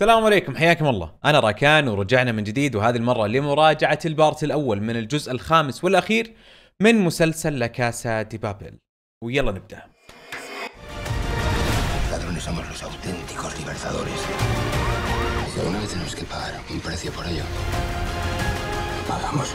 السلام عليكم حياكم الله أنا راكان ورجعنا من جديد وهذه المرة لمراجعة البارت الأول من الجزء الخامس والأخير من مسلسل لكاسا دي بابل ويلا نبدأ vez tenemos que pagar un precio por ello, pagamos.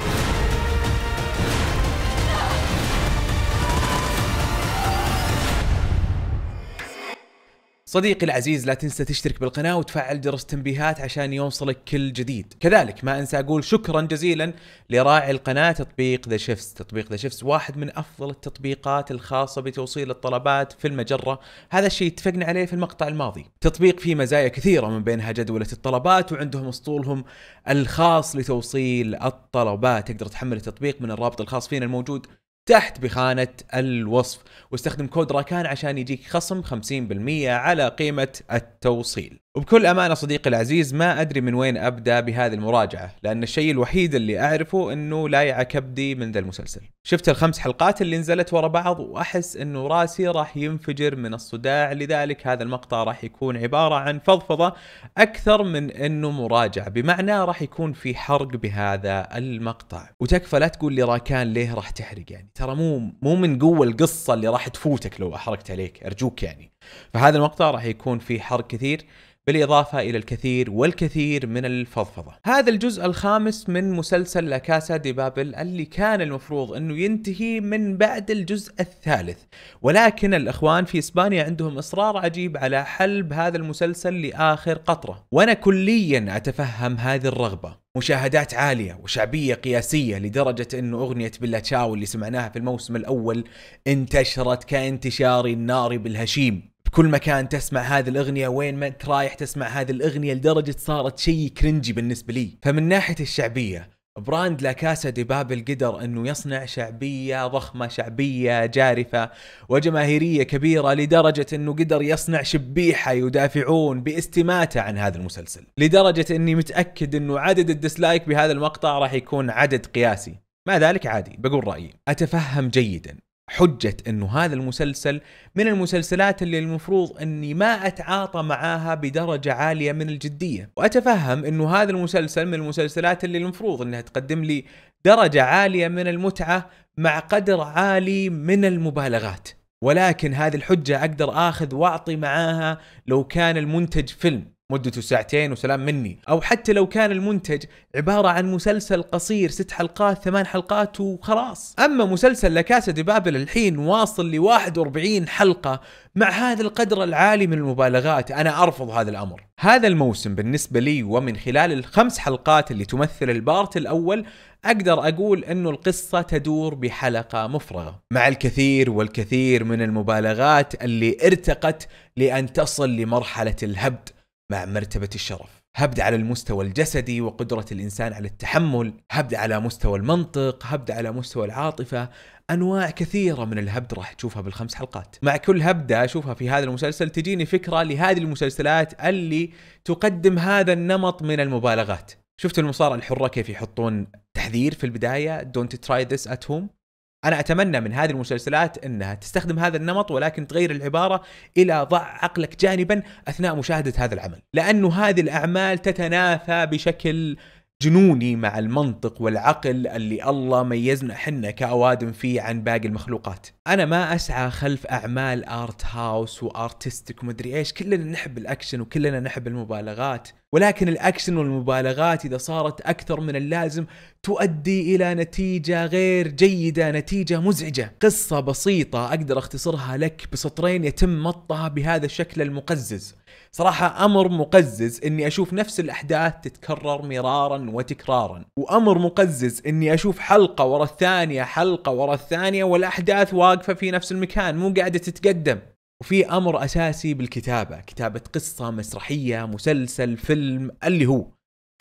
صديقي العزيز لا تنسى تشترك بالقناة وتفعل جرس التنبيهات عشان يوصلك كل جديد كذلك ما أنسى أقول شكرا جزيلا لراعي القناة تطبيق ذا شيفس تطبيق ذا شيفس واحد من أفضل التطبيقات الخاصة بتوصيل الطلبات في المجرة هذا الشيء اتفقنا عليه في المقطع الماضي تطبيق فيه مزايا كثيرة من بينها جدولة الطلبات وعندهم اسطولهم الخاص لتوصيل الطلبات تقدر تحمل التطبيق من الرابط الخاص فينا الموجود تحت بخانة الوصف واستخدم كود راكان عشان يجيك خصم 50% على قيمة التوصيل وبكل أمانة صديقي العزيز ما أدري من وين أبدأ بهذه المراجعة لأن الشيء الوحيد اللي أعرفه أنه لا كبدي من ذا المسلسل شفت الخمس حلقات اللي نزلت ورا بعض وأحس أنه راسي راح ينفجر من الصداع لذلك هذا المقطع راح يكون عبارة عن فضفضة أكثر من أنه مراجعة بمعنى راح يكون في حرق بهذا المقطع وتكفى لا تقول لي راكان ليه راح تحرق يعني ترى مو مو من قوة القصة اللي راح تفوتك لو أحرقت عليك أرجوك يعني فهذا المقطع راح يكون فيه حرق كثير بالإضافة إلى الكثير والكثير من الفضفضة هذا الجزء الخامس من مسلسل لاكاسا دي بابل اللي كان المفروض أنه ينتهي من بعد الجزء الثالث ولكن الأخوان في إسبانيا عندهم إصرار عجيب على حلب هذا المسلسل لآخر قطرة وأنا كليا أتفهم هذه الرغبة مشاهدات عالية وشعبية قياسية لدرجة أنه أغنية بلا تشاو اللي سمعناها في الموسم الأول انتشرت كانتشار النار بالهشيم كل مكان تسمع هذه الاغنيه وين ما انت رايح تسمع هذه الاغنيه لدرجه صارت شيء كرنجي بالنسبه لي فمن ناحيه الشعبيه براند لا كاسا دي بابل قدر انه يصنع شعبيه ضخمه شعبيه جارفه وجماهيريه كبيره لدرجه انه قدر يصنع شبيحه يدافعون باستماته عن هذا المسلسل لدرجه اني متاكد انه عدد الديسلايك بهذا المقطع راح يكون عدد قياسي مع ذلك عادي بقول رايي اتفهم جيدا حجة انه هذا المسلسل من المسلسلات اللي المفروض اني ما اتعاطى معاها بدرجة عالية من الجدية، واتفهم انه هذا المسلسل من المسلسلات اللي المفروض انها تقدم لي درجة عالية من المتعة مع قدر عالي من المبالغات، ولكن هذه الحجة اقدر اخذ واعطي معاها لو كان المنتج فيلم، مدته ساعتين وسلام مني أو حتى لو كان المنتج عبارة عن مسلسل قصير ست حلقات ثمان حلقات وخلاص أما مسلسل لكاسة دي بابل الحين واصل ل 41 حلقة مع هذا القدر العالي من المبالغات أنا أرفض هذا الأمر هذا الموسم بالنسبة لي ومن خلال الخمس حلقات اللي تمثل البارت الأول أقدر أقول أنه القصة تدور بحلقة مفرغة مع الكثير والكثير من المبالغات اللي ارتقت لأن تصل لمرحلة الهبد مع مرتبة الشرف هبد على المستوى الجسدي وقدرة الإنسان على التحمل هبد على مستوى المنطق هبد على مستوى العاطفة أنواع كثيرة من الهبد راح تشوفها بالخمس حلقات مع كل هبدة أشوفها في هذا المسلسل تجيني فكرة لهذه المسلسلات اللي تقدم هذا النمط من المبالغات شفت المصارعة الحرة كيف يحطون تحذير في البداية don't try this at home انا اتمنى من هذه المسلسلات انها تستخدم هذا النمط ولكن تغير العباره الى ضع عقلك جانبا اثناء مشاهده هذا العمل، لانه هذه الاعمال تتنافى بشكل جنوني مع المنطق والعقل اللي الله ميزنا حنا كأوادم فيه عن باقي المخلوقات أنا ما أسعى خلف أعمال آرت هاوس وآرتستيك ومدري إيش كلنا نحب الأكشن وكلنا نحب المبالغات ولكن الاكشن والمبالغات اذا صارت اكثر من اللازم تؤدي الى نتيجه غير جيده، نتيجه مزعجه. قصه بسيطه اقدر اختصرها لك بسطرين يتم مطها بهذا الشكل المقزز. صراحة أمر مقزز إني أشوف نفس الأحداث تتكرر مرارا وتكرارا وأمر مقزز إني أشوف حلقة ورا الثانية حلقة ورا الثانية والأحداث واقفة في نفس المكان مو قاعدة تتقدم وفي امر اساسي بالكتابه كتابه قصه مسرحيه مسلسل فيلم اللي هو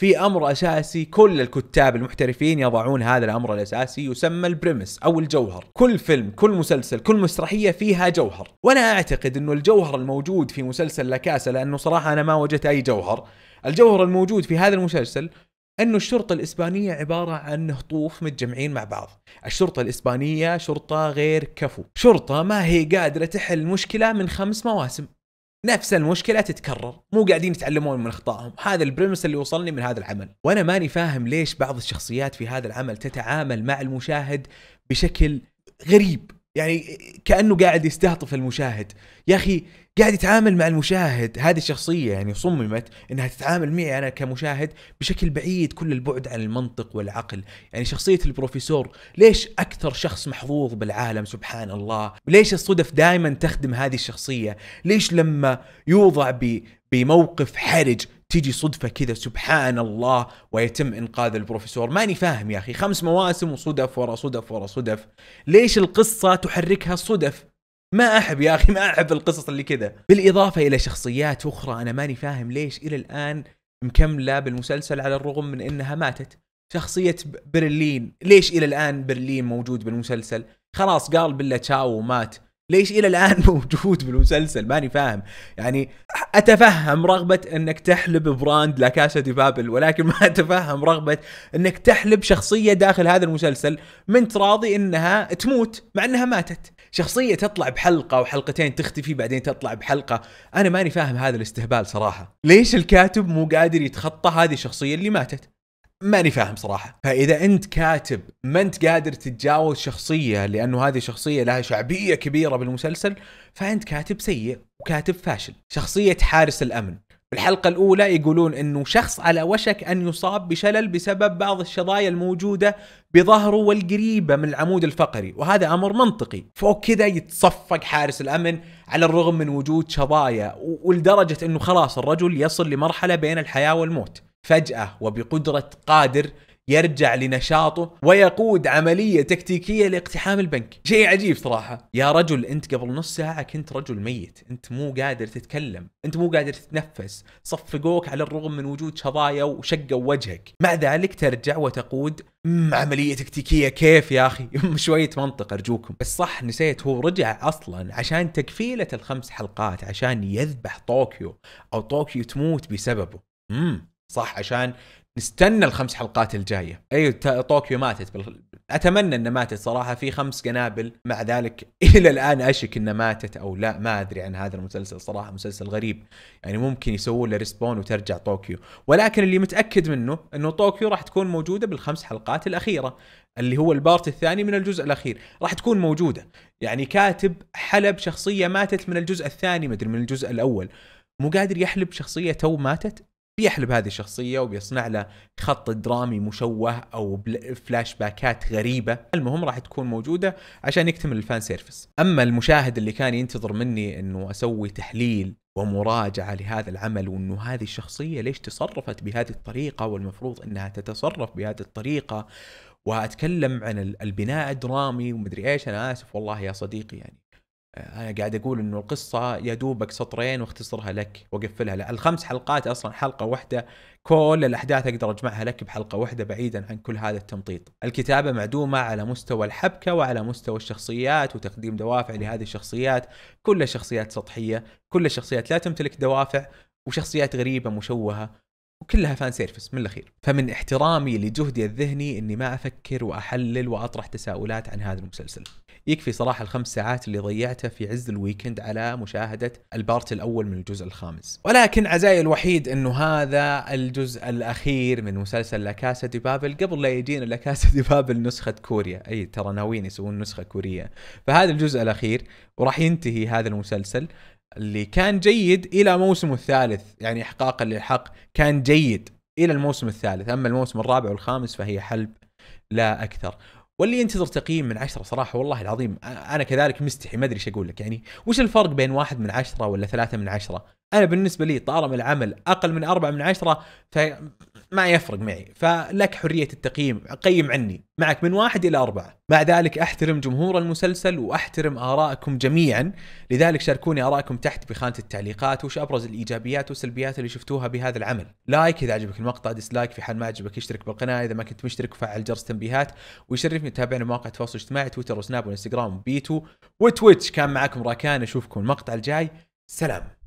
في امر اساسي كل الكتاب المحترفين يضعون هذا الامر الاساسي يسمى البريمس او الجوهر كل فيلم كل مسلسل كل مسرحيه فيها جوهر وانا اعتقد انه الجوهر الموجود في مسلسل لا كاسا لانه صراحه انا ما وجدت اي جوهر الجوهر الموجود في هذا المسلسل انه الشرطه الاسبانيه عباره عن هطوف متجمعين مع بعض، الشرطه الاسبانيه شرطه غير كفو، شرطه ما هي قادره تحل مشكله من خمس مواسم. نفس المشكلة تتكرر، مو قاعدين يتعلمون من اخطائهم، هذا البريمس اللي وصلني من هذا العمل، وانا ماني فاهم ليش بعض الشخصيات في هذا العمل تتعامل مع المشاهد بشكل غريب، يعني كانه قاعد يستهطف المشاهد يا اخي قاعد يتعامل مع المشاهد هذه الشخصيه يعني صممت انها تتعامل معي انا كمشاهد بشكل بعيد كل البعد عن المنطق والعقل يعني شخصيه البروفيسور ليش اكثر شخص محظوظ بالعالم سبحان الله ليش الصدف دائما تخدم هذه الشخصيه ليش لما يوضع بموقف حرج تيجي صدفه كذا سبحان الله ويتم انقاذ البروفيسور ماني فاهم يا اخي خمس مواسم وصدف ورا صدف ورا صدف ليش القصه تحركها الصدف ما احب يا اخي ما احب القصص اللي كذا بالاضافه الى شخصيات اخرى انا ماني فاهم ليش الى الان مكمله بالمسلسل على الرغم من انها ماتت شخصيه برلين ليش الى الان برلين موجود بالمسلسل خلاص قال بالله تشاو ومات ليش الى الان موجود بالمسلسل ماني فاهم يعني اتفهم رغبه انك تحلب براند لا كاسا دي بابل ولكن ما اتفهم رغبه انك تحلب شخصيه داخل هذا المسلسل من تراضي راضي انها تموت مع انها ماتت شخصيه تطلع بحلقه وحلقتين تختفي بعدين تطلع بحلقه انا ماني فاهم هذا الاستهبال صراحه ليش الكاتب مو قادر يتخطى هذه الشخصيه اللي ماتت ماني فاهم صراحه فاذا انت كاتب ما انت قادر تتجاوز شخصيه لانه هذه شخصيه لها شعبيه كبيره بالمسلسل فانت كاتب سيء وكاتب فاشل شخصيه حارس الامن الحلقة الأولى يقولون أنه شخص على وشك أن يصاب بشلل بسبب بعض الشظايا الموجودة بظهره والقريبة من العمود الفقري وهذا أمر منطقي فوق كذا يتصفق حارس الأمن على الرغم من وجود شظايا ولدرجة أنه خلاص الرجل يصل لمرحلة بين الحياة والموت فجأة وبقدرة قادر يرجع لنشاطه ويقود عملية تكتيكية لاقتحام البنك شيء عجيب صراحة يا رجل أنت قبل نص ساعة كنت رجل ميت أنت مو قادر تتكلم أنت مو قادر تتنفس صفقوك على الرغم من وجود شظايا وشقوا وجهك مع ذلك ترجع وتقود عملية تكتيكية كيف يا أخي شوية منطق أرجوكم بس صح نسيت هو رجع أصلا عشان تكفيلة الخمس حلقات عشان يذبح طوكيو أو طوكيو تموت بسببه مم. صح عشان نستنى الخمس حلقات الجايه اي أيوة، طوكيو ماتت بال... اتمنى انها ماتت صراحه في خمس قنابل مع ذلك الى الان اشك انها ماتت او لا ما ادري عن هذا المسلسل صراحه مسلسل غريب يعني ممكن يسوون له ريسبون وترجع طوكيو ولكن اللي متاكد منه انه طوكيو راح تكون موجوده بالخمس حلقات الاخيره اللي هو البارت الثاني من الجزء الاخير راح تكون موجوده يعني كاتب حلب شخصيه ماتت من الجزء الثاني مدري من الجزء الاول مو قادر يحلب شخصيه تو ماتت بيحلب هذه الشخصية وبيصنع له خط درامي مشوه أو فلاش باكات غريبة المهم راح تكون موجودة عشان يكتمل الفان سيرفس أما المشاهد اللي كان ينتظر مني أنه أسوي تحليل ومراجعة لهذا العمل وأنه هذه الشخصية ليش تصرفت بهذه الطريقة والمفروض أنها تتصرف بهذه الطريقة وأتكلم عن البناء الدرامي ومدري إيش أنا آسف والله يا صديقي يعني انا قاعد اقول انه القصه يا دوبك سطرين واختصرها لك واقفلها لك الخمس حلقات اصلا حلقه واحده كل الاحداث اقدر اجمعها لك بحلقه واحده بعيدا عن كل هذا التمطيط الكتابه معدومه على مستوى الحبكه وعلى مستوى الشخصيات وتقديم دوافع لهذه الشخصيات كل شخصيات سطحيه كل شخصيات لا تمتلك دوافع وشخصيات غريبه مشوهه وكلها فان سيرفس من الاخير فمن احترامي لجهدي الذهني اني ما افكر واحلل واطرح تساؤلات عن هذا المسلسل يكفي صراحة الخمس ساعات اللي ضيعتها في عز الويكند على مشاهدة البارت الأول من الجزء الخامس ولكن عزائي الوحيد أنه هذا الجزء الأخير من مسلسل لاكاسا دي بابل قبل لا يجينا لاكاسا دي بابل نسخة كوريا أي ترى ناويين يسوون نسخة كورية فهذا الجزء الأخير وراح ينتهي هذا المسلسل اللي كان جيد الى موسمه الثالث يعني احقاقا للحق كان جيد الى الموسم الثالث اما الموسم الرابع والخامس فهي حلب لا اكثر واللي ينتظر تقييم من عشرة صراحة والله العظيم أنا كذلك مستحي ما أدري ايش أقول لك يعني وش الفرق بين واحد من عشرة ولا ثلاثة من عشرة انا بالنسبه لي طالما العمل اقل من أربعة من عشرة فما يفرق معي فلك حريه التقييم قيم عني معك من واحد الى أربعة مع ذلك احترم جمهور المسلسل واحترم ارائكم جميعا لذلك شاركوني ارائكم تحت بخانه التعليقات وش ابرز الايجابيات والسلبيات اللي شفتوها بهذا العمل لايك اذا عجبك المقطع ديسلايك في حال ما عجبك اشترك بالقناه اذا ما كنت مشترك وفعل جرس التنبيهات ويشرفني تتابعنا مواقع التواصل الاجتماعي تويتر وسناب وانستغرام وبيتو وتويتش كان معكم راكان اشوفكم المقطع الجاي سلام